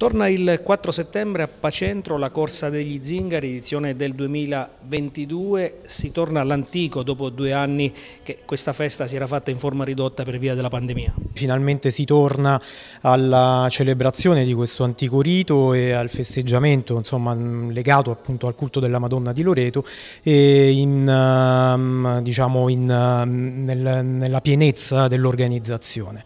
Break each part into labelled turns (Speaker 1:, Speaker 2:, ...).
Speaker 1: Torna il 4 settembre a Pacentro la Corsa degli Zingari, edizione del 2022, si torna all'antico dopo due anni che questa festa si era fatta in forma ridotta per via della pandemia.
Speaker 2: Finalmente si torna alla celebrazione di questo antico rito e al festeggiamento insomma, mm, legato appunto al culto della Madonna di Loreto e in, ehm, diciamo, in, mm, nel, nella pienezza dell'organizzazione.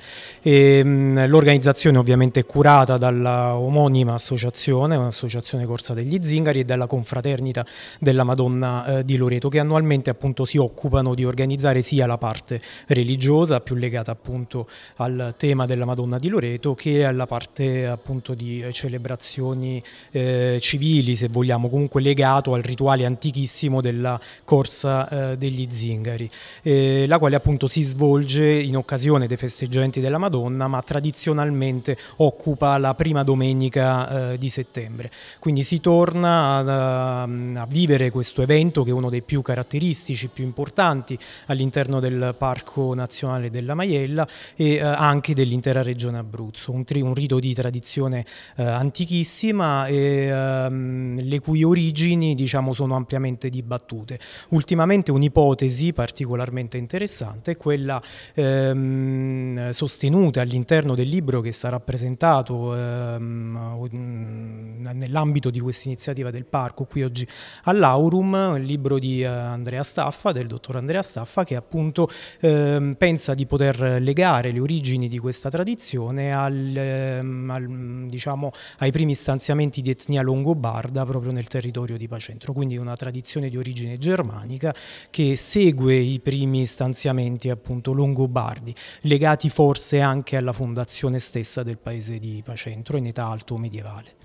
Speaker 2: Mm, l'organizzazione ovviamente è curata dalla omonima associazione, un'associazione Corsa degli Zingari e della Confraternita della Madonna eh, di Loreto che annualmente appunto si occupano di organizzare sia la parte religiosa più legata appunto al tema della Madonna di Loreto che alla parte appunto di celebrazioni eh, civili se vogliamo comunque legato al rituale antichissimo della Corsa eh, degli Zingari eh, la quale appunto si svolge in occasione dei festeggiamenti della Madonna ma tradizionalmente occupa la prima domenica domenica eh, di settembre. Quindi si torna a, ehm, a, vivere questo evento che è uno dei più caratteristici, più importanti all'interno del Parco Nazionale della Maiella e eh, anche dell'intera regione Abruzzo, un, tri, un rito di tradizione eh, antichissima e, ehm, le cui origini diciamo, sono ampiamente dibattute. Ultimamente un'ipotesi particolarmente interessante è quella ehm, sostenuta all'interno del libro che sarà presentato ehm, Ehm, nell'ambito di questa iniziativa del parco qui oggi all'Aurum, il libro di eh, Andrea Staffa, del dottor Andrea Staffa, che appunto eh, pensa di poter legare le origini di questa tradizione al, eh, al, diciamo, ai primi stanziamenti di etnia longobarda proprio nel territorio di Pacentro, quindi una tradizione di origine germanica che segue i primi stanziamenti appunto longobardi, legati forse anche alla fondazione stessa del paese di Pacentro in età alto medievale.